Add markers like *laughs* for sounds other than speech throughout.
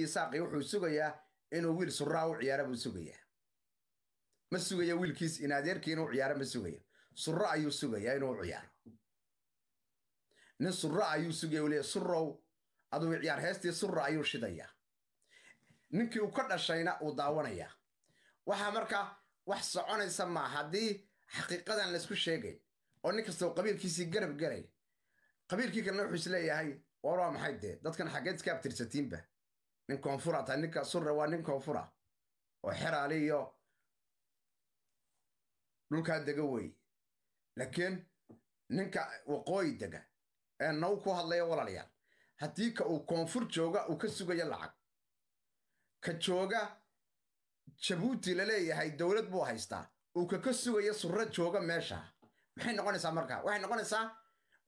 isaaqi wuxuu sugayaa inuu wiil suraa u ciyaara buu sugayaa ma sugayo wiilkiis inadeerkii inuu ciyaaro ma sugayo suro ayuu sugayaa inuu ciyaaro nin suro ayuu sugaya le surow aduu ciyaar heestii sura ayuu shidayaa ninkii uu ka dhashayna uu daawanayaa waxaa markaa wax soconaysa maa haddii xaqiiqadan laysku sheegayn oo nin kastao qabiilkiisii garab garay qabiilkii kalena wuxuu isleeyahay war waa maxay dee dadkan xaggeed iska abtirsatiinba nin koonfura taa ninka surre waa nin koonfura oo xeraali iyo dhulkaa dega weeye laakiin ninka waqooyi dega ee naw ku hadlaya walaalayaal haddii ka uu koonfur jooga uu ka sugayo lacag ka jooga jabuuti la leeyahay dowlad buu haystaa uu ka ka sugaya surre jooga meesha maxay noqonaysaa markaa waxay noqonaysaa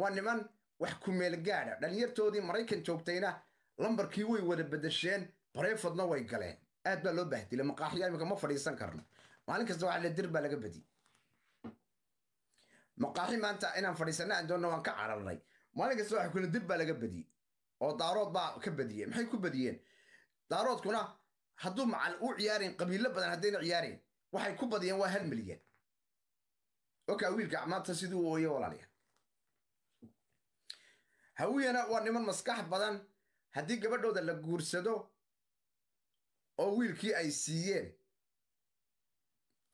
waa niman wax ku meel kumeelgaada dhallinyartoodii maraykan joogtayna lambarkii way wada bedesheen barefodna way galeen aad baa loo bahdila maqaaxya imika ma fadhiisan karno maalin kasta waxa le dir baa laga badi maqaaxi maanta inaan fadhiisana aan doonna waan ka cararnay maalin kasta waxa kule dir baa laga badiyey oo daarood baa ka badiyey maxay ku badiyeen daaroodkuna hadduu macal u ciyaarayn qabiilo badan haddayna ciyaarayn waxay ku badiyeen waa hal milyan oka wiilka maanta siduu ooye walaalayaa hawiyana waa niman maskax badan haddii gabadhooda la guursado oo wiilkii ay siiyeen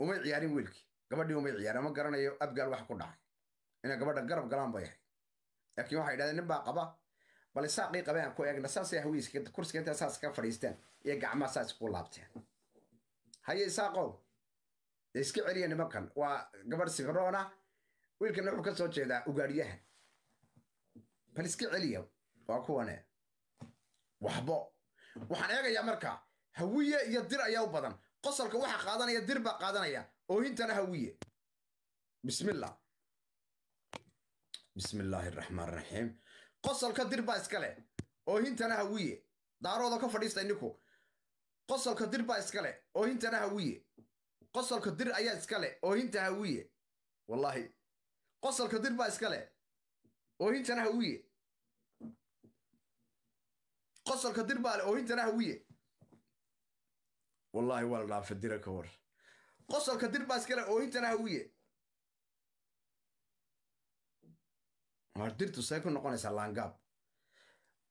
umay ciyaarin wiilkii gabadhii umay ciyaarin ma garanayo abgaal wax ku dhacay inay gabadha garab galaan bay ahayd laakiin waxay idhahdeen nin baa qaba bale saaqii qabeen ku eegna saasay hawiiska intaa saas ka fadhiisteen iyo gacmaa saas ku laabteen haye isaaqow iska celiya nimankan waa gabadh sifiroona wiilkana wuxuu ka soo jeedaa ugaadhiyaha bal iska celiya waa kuwane waxbo waxaan eegayaa marka hawiye iyo dir ayaa u badan qosolka waxaa qaadanaya dir baa qaadanaya oohintana hawiye bismillah bismillaahi raxmaan raxiim qosalka dir baa iskale oohintana hawiye daarooda ka fadhiista inninku qosalka dir baa iskale oohintana hawiye qosolka dir ayaa iskale oohinta hawiye wallaahi qosalka dir baa iskale oohintana hawiye qosolka dirbaale oohintanaha wiye wallahi waa la dhaafa dira ka war qosolka dirbaas kale oohintanaha wiye waar dirtu say ku noqonaysaa langaab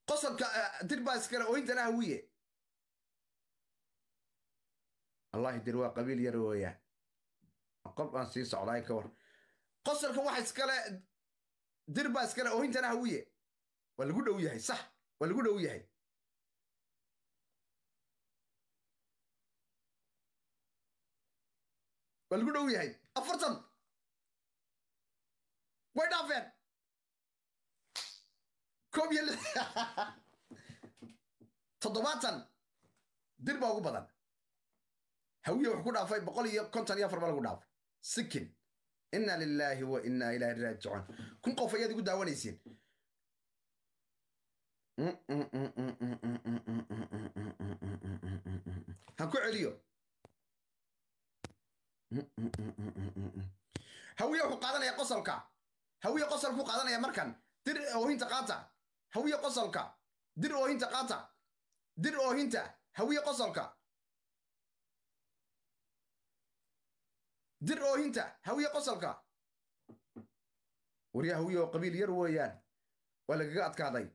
qosolka eh, dirbaas kale oohintanaha wiye allahi dir waa qabiil yar weeyaan qof aan sii socdaay ka war qosolka wax iskale dirbaas kale oohintanaha wiye waa lagu dhow yahay sax waa lagu dhow yahay waa lagu dhow yahay afartan way dhaafeen koob iyo toddobaatan dir baa ugu badan hawiya wuxuu ku dhaafay boqol iyo konton iyo afar baa lagu dhaafay sikin inna lilaahi wainaa innaa ilaahi raajicuun kun qof ayaad igu daawanayseen ha ku celiyo hawiye wuxuu qaadanaya qosolka hawiye qosolku qaadanaya markan dir oohinta qaata hawiye qosolka dir oohinta qaata dir oohinta hawiye qosolka dir oohinta hawiye qosolka waryaa hawiye oo qabiil yar weeyaan waa lagaga adkaaday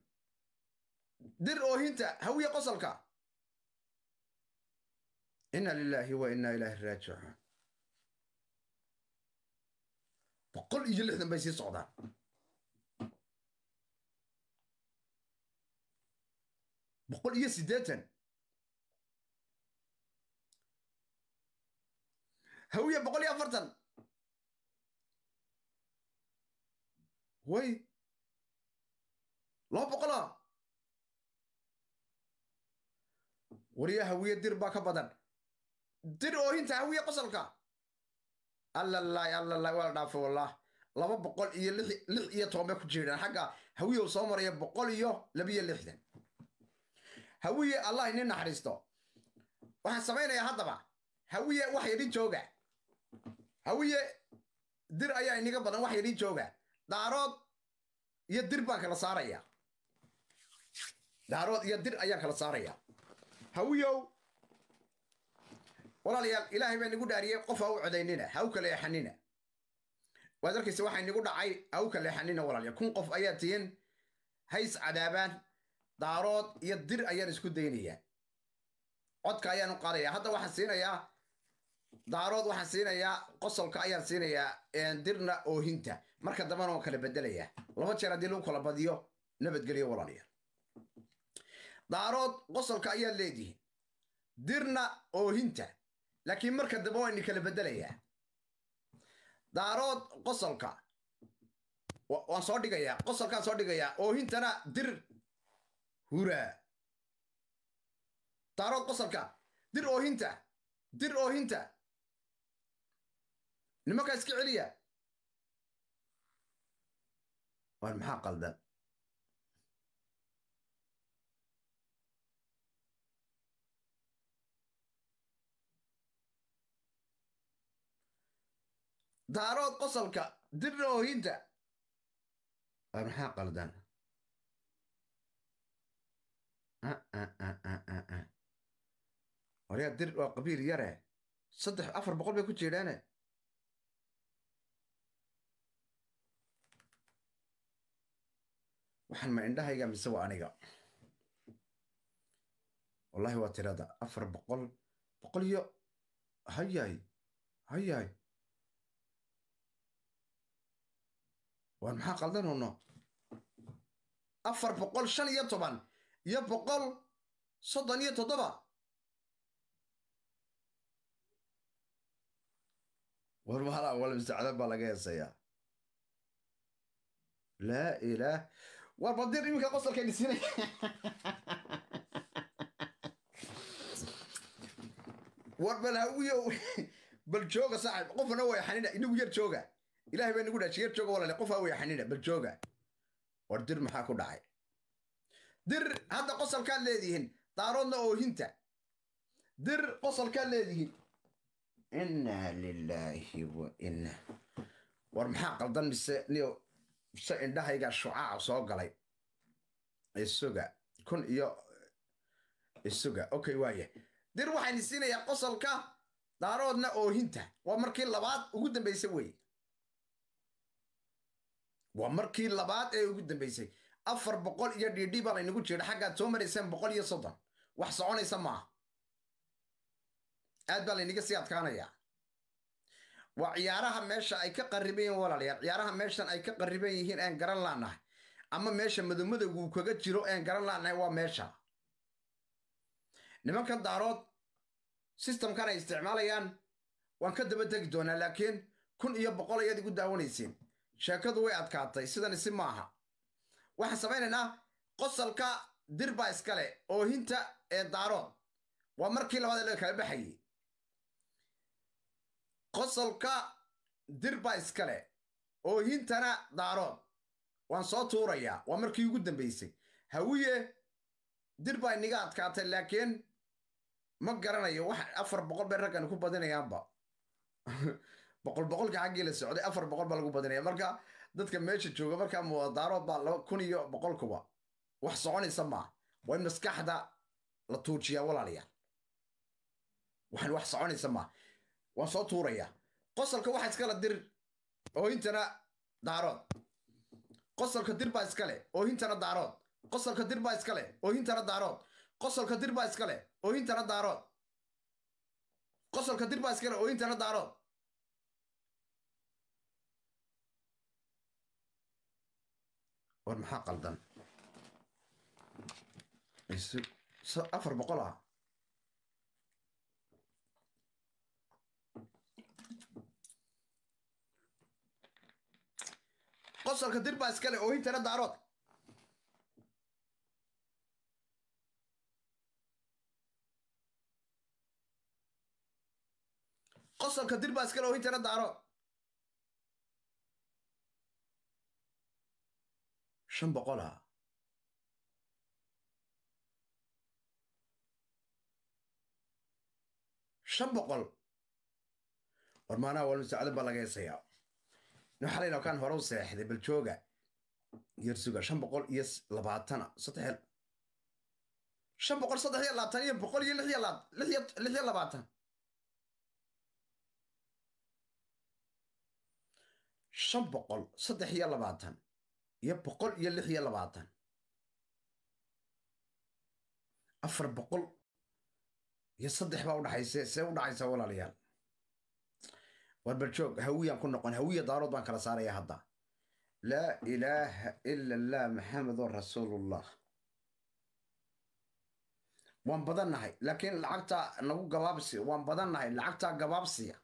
dir oohinta hawiye qosolka ina lilaahi wa inaa ilaahi raajicuun boqol iyo lixdan bay sii socdaan boqol iyo siddeetan hawiya boqol iyo afartan way laba boqola warya hawiya dir baa ka badan dir oohinta hawiya qosalka allalahi allalahi waa la dhaafa wallah laba boqol iyo lix iyo toban ku jiraan xagga hawiyow soo maraya boqol iyo labiyo lixdan hawiye allah ini naxariisto waxaan samaynayaa haddaba hawiye wax yadhin jooga hawiye dir ayaa iniga badan wax yadhin jooga daarood iyo dir baan kala saarayaa daarood iyo dir ayaan kala saarayaa hawiyow walaalayaal ilaahay baa nagu dhaariyey qof ha u codaynina ha u kaleexanina waad arkaysa waxay nagu dhacay ha u kaleexanina walaalyaal kun qof ayaa tihin hays cadaabaan daarood iyo dir ayaan isku daynayaa codka ayaanu qaadayaa hadda waxaan siinayaa daarood waxaan siinayaa qosolka ayaan siinayaa dirna oohinta marka dambana waan kala bedelayaa laba jeer haddii lagu kala badiyo nabadgelyo walaalayaal daarood qosolka ayaad leedihiin dirna oohinta laakiin marka daba waa idin kala bedelayaa daarood qosolka waan soo dhigayaa qosolkaan soo dhigayaa oohintana dir huraa daarood qosolka dir oohinta dir oohinta nimankaa iska celiya waan maxaa qaldan daarood qosalka dibna oohinta maxaa qaldan waryaa dir waa ah, ah, ah, qabiil yare saddex afar boqol bay ku jiedhaane waxaan ma indhahayga mise waa aniga wallahi waa tirada afar boqol boqol iyo hayaay hayaay war maxaa qaldanayno afar boqol shan iyo toban iyo boqol soddon iyo toddoba war maalaa walmsacda baa laga heeseeyaa laa ilaah war badir iminka qosalka dhisinay war bal hawiyo bal jooga saaxib qofana way xanina inagu yar jooga ilahay baa inagu dhaajiyar jooga walaale qof aa weexanina bal jooga war dir maxaa ku dhacay dir hadda qosalkaad leedihin daaroodna oohinta dir qosalkaad leedihin inna lilaahi wa inna war maxaa qaldan mise niyo se indhahaygaa shucaaca soo galay isuga kun iyo isuga okay waaya dir waxaan siinayaa qosalka daaroodna oohinta waa markii labaad ugu dambaysa weeye waa markii labaad ee ugu dambaysay afar boqol iyo dhiidhi baa laynagu jeeda xaggaad soo marayseen boqol iyo soddon wax soconaysa maaha aad baa laynaga sii adkaanaya waa ciyaaraha meesha ay ka qariban yihiin walaalayaal ciyaaraha meeshan ay ka qariban yihiin een garan laanahay ama meesha madomadowgu kaga jiro een garan laanahay waa meesha nimanka daarood sistamkan ay isticmaalayaan waan ka daba tegi doonaa laakiin kun iyo boqol ayaad igu daawanayseen sheekadu way adkaatay sidanisi maaha waxaan samaynaynaa qosalka dirba baa iskale oohinta ee daarood waa markii labaad laga kala baxayey qosalka dirba baa iskale oohintana daarood waan soo tuurayaa waa markii ugu dambaysay hawiye dirbaa niga iniga adkaatay laakiin ma garanayo wax afar boqol bay raggan ku badinayaanba *laughs* boqol boqolka xaggii la socday afar boqol baa lagu badinaya marka dadka meesha jooga markaa muwadaaro baa laba kun iyo boqolkuba wax soconaysa maaha waa in maskaxda la tuujiyaa walaalayaal waxaan wax soconaysa maaha waan soo tuuraya qosolka waxa iskale dir oohintana daarood qosolka dir baa iskale oohintana daarood qosolka dir baa iskale oohintana daarood qosolka dir baa iskale oohintana daarood qosolka dir baa iskale oohintana daarood war maxaa qaldan afar boqol ah qosalka dir iskale oo hintana daarood qosalka dir iskale oo hintana daarood shan boqola shan boqol war maanaa wal musaacado baa laga heesayaa xalayna wakaan hore u seexday baljooga yersuga shan boqol iyo labaatana saddex shan boqol saddex iyo labaatan iyo boqol iyo lix iyo labaatan shan boqol saddex iyo labaatan iyo boqol iyo lix iyo labaatan afar boqol iyo saddex baa udhaxayse see u dhacaysaa walaalayaal warbeljoog baljoog hawiyaan ku noqon hawiya daarood baan kala saaraya hadda laa ilaaha ila allah maxamedun rasuulullah waan badan nahay laakiin lacagtaa nagu gabaabsiya waan badannahay lacagtaa gabaabsiya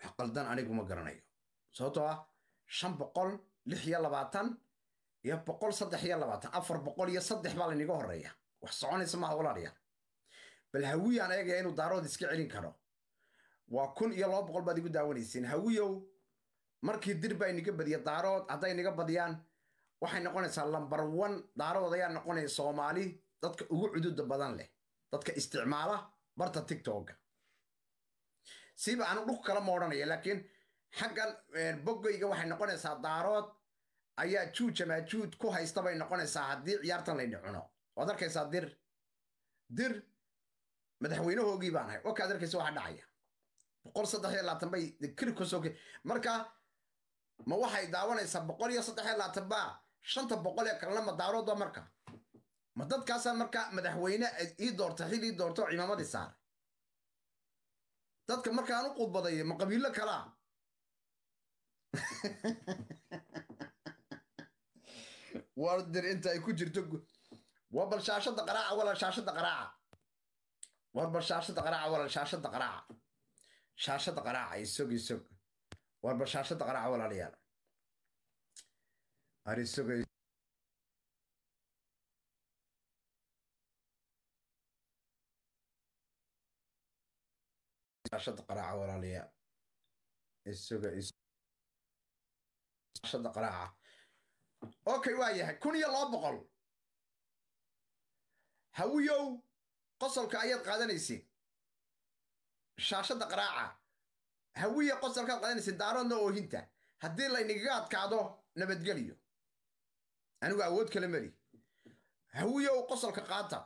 wax qaldan anigu ma garanayo sababtoo ah shan boqol lix iyo labaatan iyo boqol saddex iyo labaatan afar boqol iyo saddex baa laynaga horeeya wax soconaysa maaha walaalayaal bal hawiyaan eegaya inuu daarood iska celin karo waa kun iyo laba boqol baad igu daawanaysiin hawiyow markii dir baa inaga badiya daarood hadday naga badiyaan waxay noqonaysaa lambar wan daarood ayaa noqonaya soomaali dadka ugu cududa badan leh dadka isticmaala barta tictoka siiba aanu dhug kala ma odhanaya laakiin xaggan eh, bogoyga waxay noqonaysaa daarood ayaa juuja maajuud ku haystabay noqonaysaa haddii ciyaartan layna cuno waad arkaysaa dir dir madaxweynahoogii baan ahay wakaad arkaysa waxa dhacaya boqol saddex iyo labaatan bay kiri kusoo marka ma waxay daawanaysaa boqol iyo saddex iyo labaatan baa shanta boqol ee kalena ma daaroodba marka ma dadkaasaa marka madaxweyne ii doorta xil ii doorta oo cimaamadii saaray dadka markaan u qudbadaya ma qabiilo kalaa *laughs* wardir inta ay ku jirto war bal shaashada qaraaca walal shaashada qaraaca war bal shaashada qaraaca walal shaashada qaraaca shaashada qaraaca isog isog war bal shaashada qaraaca walaalayaal ar isog shaashada qaraaca walaalayaal isoga isog okay waa yahay kun iyo laba boqol hawiyow qosolka ayaad qaadanaysid shaashadda qaraaca hawiya qosolkaad qaadanaysid daaroodna oohinta haddii laynigaga adkaado nabadgelyo anigu awood kale meli hawiyow qosolka qaata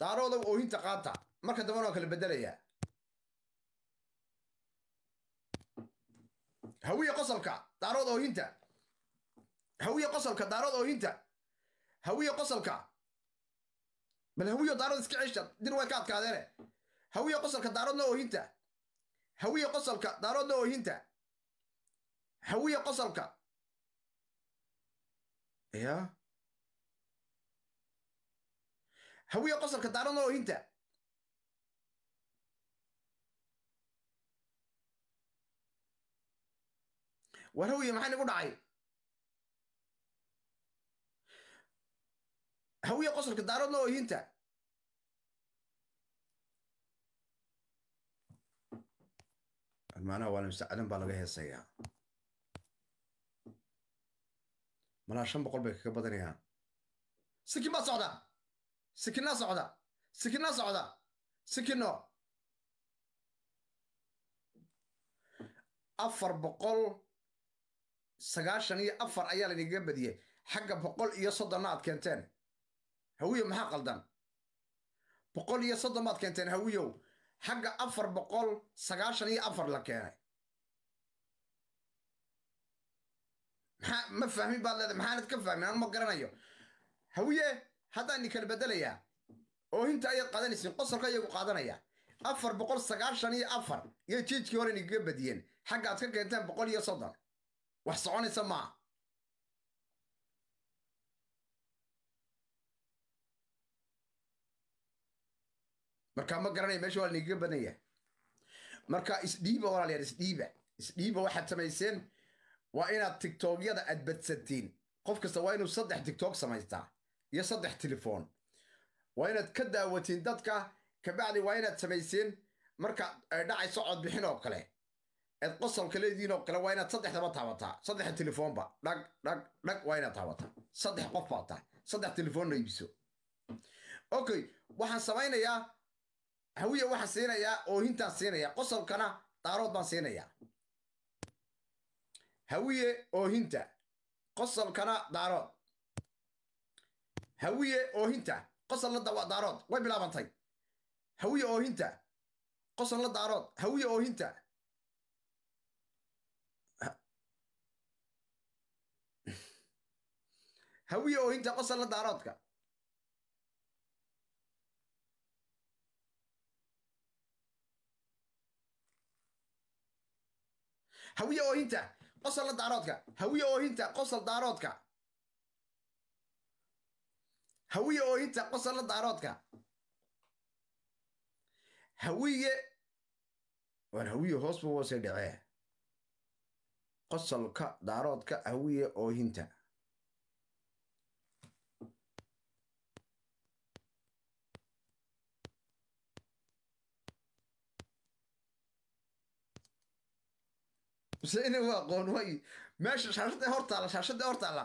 daaroodow oohinta qaata marka dambana waa kala bedelayaa hawiya qosolka daarood oohinta hawiya qosolka daarood ooyinta hawiya qosolka bal hawiyo daarood iska cesha dir waad ka adkaadeene hawiya qosolka daaroodna ooyinta hawiya qosolka daaroodna ooyinta hawiye qosolka ya hawiya qosolka daaroodna ooyinta warowya maxaa nagu dhacay hawiya qosolka daaroodna oo ihinta maanaha waa lamsacdan baa laga heesayaa malaa shan boqol bay kaga badanayaan sikin baa socda sikinnaa socda sikinnaa socda sikino afar boqol sagaashan iyo afar ayaa laydinkaga badiyey xagga boqol iyo soddonna aad keenteen hawiyo maxaa qaldan boqol iyo soddon maad keenteen hawiyow xagga afar boqol sagaashan iyo afar la keenay maxaa ma fahmin baad leedahay maxaanad ka fahmin anu garanayo hawiye haddaan idinkan bedelayaa oo hinta ayaad qaadanaysiin qosolka ayagu qaadanayaa afar boqol sagaashan iyo afar iyo jiijkii hore nigaga badiyeen xagga aad ka keenteen boqol iyo soddon wax soconaysa maaha marka ma garanaya meesha waa lanigaga badan yahay marka isdhiiba walaalayaal isdhiiba isdhiiba waxaad samayseen waa inaad tigtogyada aad badsatiin qof kasta waa inuu saddex tigtog samaystaa iyo saddex telefon waa inaad ka daawatiin dadka kabacdi waa inaad samayseen marka ay dhacayso codbixin oo kale eed qosolka leedihiin oo kale waa inaad saddexdaba taabataa saddexa telefoonba dhag dhag dhag waa inaad taabataa saddex qof baa tahay saddex telefoonna iibso okay waxaan samaynayaa hawiya waxaan siinayaa oohintaan siinayaa qosolkana daarood baan siinayaa hawiye oohinta qosolkana daarood hawiye oohinta qosol la daarood way bilaabantay hawiye oohinta qosol la daarood hawiye oohinta hawiye oohinta qosalla daaroodka hawiye ohinta qosalla daaroodka hawiye ohinta qosal daaroodka hawiye oohinta qosalla daaroodka hawiye waan hawiye hoosba woose dhacee qosalka daaroodka hawiye ohinta mise inay u aqoon way meesha shaashadda hor taalla shaashadda hor taalla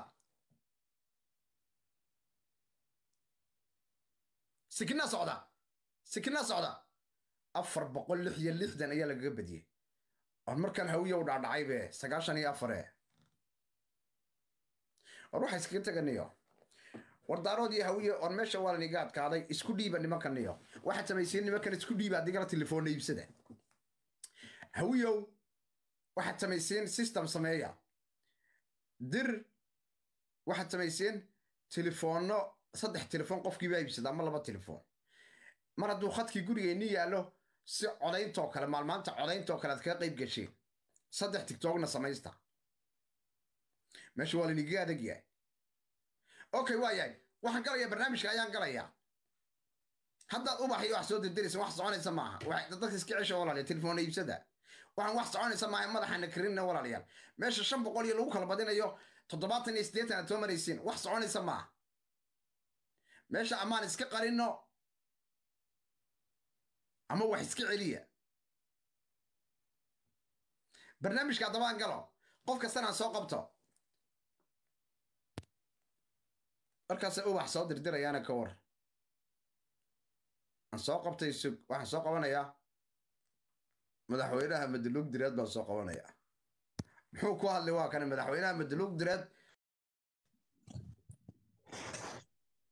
sikinaa socda sikinaa socda afar boqol lix iyo lixdan ayaa lagaga badiyey or markan hawiya u dhaadhacaybe sagaashan iyo afare or waxaa iskaga teganiyo wardaarood iyo hawiye or meesha waa laniga adkaaday isku dhiiba nimankaniyo waxaad samaysiin nimankan isku dhiiba adigala telefoonna iibsada hawiyow waxaad samayseen system sameeya dir waxaad samayseen telefoonno saddex telefoon qofkiibaa iibsada ama laba telefoon mar hadduu khadkii gurigeenni yaallo si codayntaoo kale maalmaanta codayntaoo kale aad kaga qayb gasheen saddex tigtogna samaysta meesha waa linigaga adag yahay okay waa waxaan galayaa barnaamijka ayaan galayaa haddaad ubaxay wax soo dirdiraysa wax soconaysa maaha dadka iska cesha olale telefoonna iibsada waxaan wax soconaysa maa madaxaana karinna walaalayaal meesha shan boqol iyo lagu kala badinayo toddobaatan iyo sideetan aad soo maraysiin wax soconaysa maaha meesha amaan iska qarinno ama wax iska celiya barnaamijka haddabaan galo qof aan soo qabto markaasa ubax soo dirdirayaana ka war aan soo qabtay sug waxaan soo qabanayaa madaxweynaha madaluug direed baa soo qabanaya muxuu ku hadlay waa kane madaxweynaha madaluug direed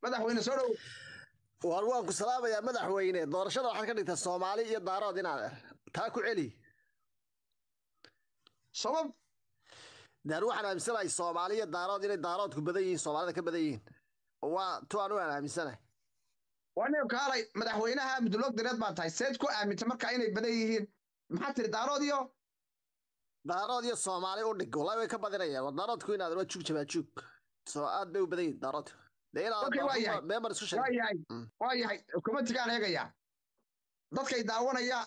madaxweyne soo dhow waan waan ku salaamayaa madaxweyne doorashada waxaad ka dhigtaa soomaali iyo daarood inaad taa ku celi sabab daar waxaan aaminsanahay soomaali iyo daarood inay daaroodku badan yihiin soomaalida ka badan yihiin waa tu anu aan aaminsanahay waa neebka alay madaxweynaha mudulog direed baa tahay seed ku aaminta markaa inay badan yihiin maxaa tiri daarood iyo daarood iyo soomaali u dhig walahi way ka badinayaan waa daaroodku inaad waa juug jabaa juug soo aad bay u badan yihin daarood de inaadmeemar isu yahay komitigaan eegayaa dadkay daawanaya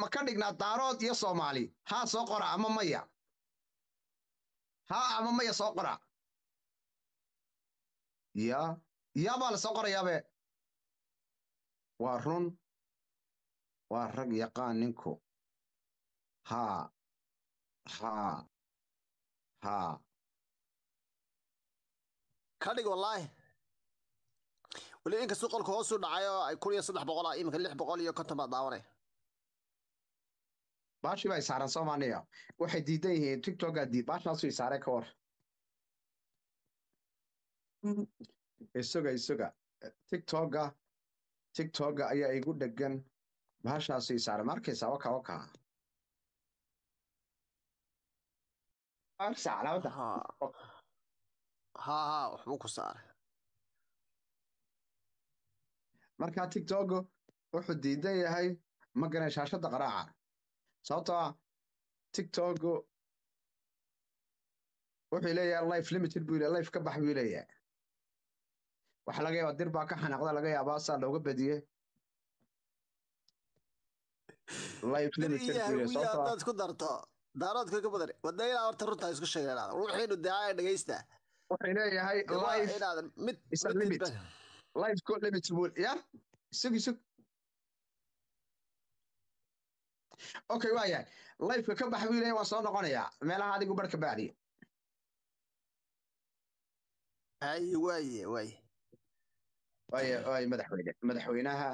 ma ka dhignaa daarood iyo soomaali haa soo qora ama maya haa ama maya soo qora ya baa la soo qorayaabe waa run waa rag yaqaan ninku ha ha ha ははは kadhig wallaahi weli inkastuu qolka hoosuu dhacay oo ay kun iyo saddex boqol ah iminka lix boqol iyo konton baa daawanay baashii baa saaran soomaaliya waxay diidan yihiin tiktokaa diid baashaasuu isaarey ka war isuga isuga tiktoka tiktoka ayaa igu dhegan baashaasuu isaare markaysaa waka waka saarabada ha ha waxbuu ku saaray markaa tigtogo wuxuu diidan yahay ma garan shaashadda qaraaca sababtoo ah tigtogo wuxuu leeyahay life limited buu life ka bax buu leeyahay waxaa laga yaabaa dir baa ka xanaaqda laga yaabaa saa looga badiyey daaroodka ka badan wadna ilaa horta runtaa isku sheegna waxaynu daaca dhegeysta wuxuu leeyahay mid limit life lifeka ka bax buu leeyahay soo noqonayaa meelaha adigu barka baadiye haye waaye waaye waaye waaye madaxweyne madaxweynaha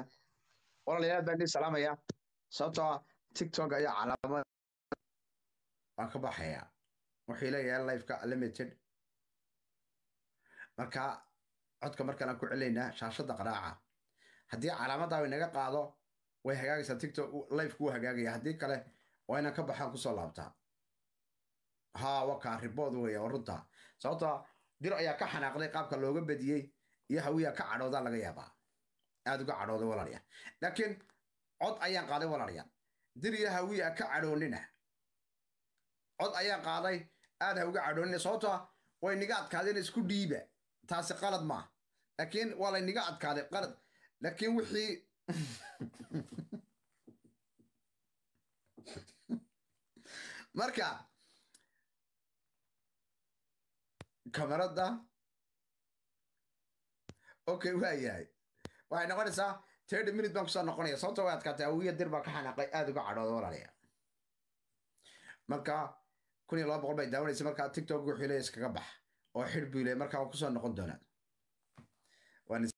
walaalayaal baan idin salaamayaa sababtoo ah tiktok ayaa calaamad waan ka baxayaa wuxuu leeyahay lifeka limited markaa codka markaan ku celinaynaa shaashada qaraaca haddii calaamadaaba inaga qaado way hagaagaysaa tiktok lifeka wuu hagaagaya haddii kale waa inaan ka baxaan kusoo laabtaa haa wakaa ribood weya runta sababtoo dir ayaa ka xanaaqday qaabka looga badiyey iyo hawiyaa ka cadhoodaa laga yaabaa aada uga cadhooday walaaliya laakiin cod ayaan qaaday walaaliya dir iyo hawiyaa ka cadhoonina cod ayaan qaaday aad ha uga cadhoonina sababtoa ah way niga adkaadeen isku dhiiba taasi qalad maaha laakiin waa layniga adkaaday qalad laakiin wixii *laughs* marka kamaradda okay waa yahay waxay noqonaysaa thirty minute baan kusoo noqonaya sababto ah way adkaatay awiya dir baa ka xanaaqay aad uga cadhooda walaalayaa marka kun iyo laba boqol bay daawanaysa markaa tiktok wuxuu leeya iskaga bax oo xir buu leeya markaa waan kusoo noqon doonaa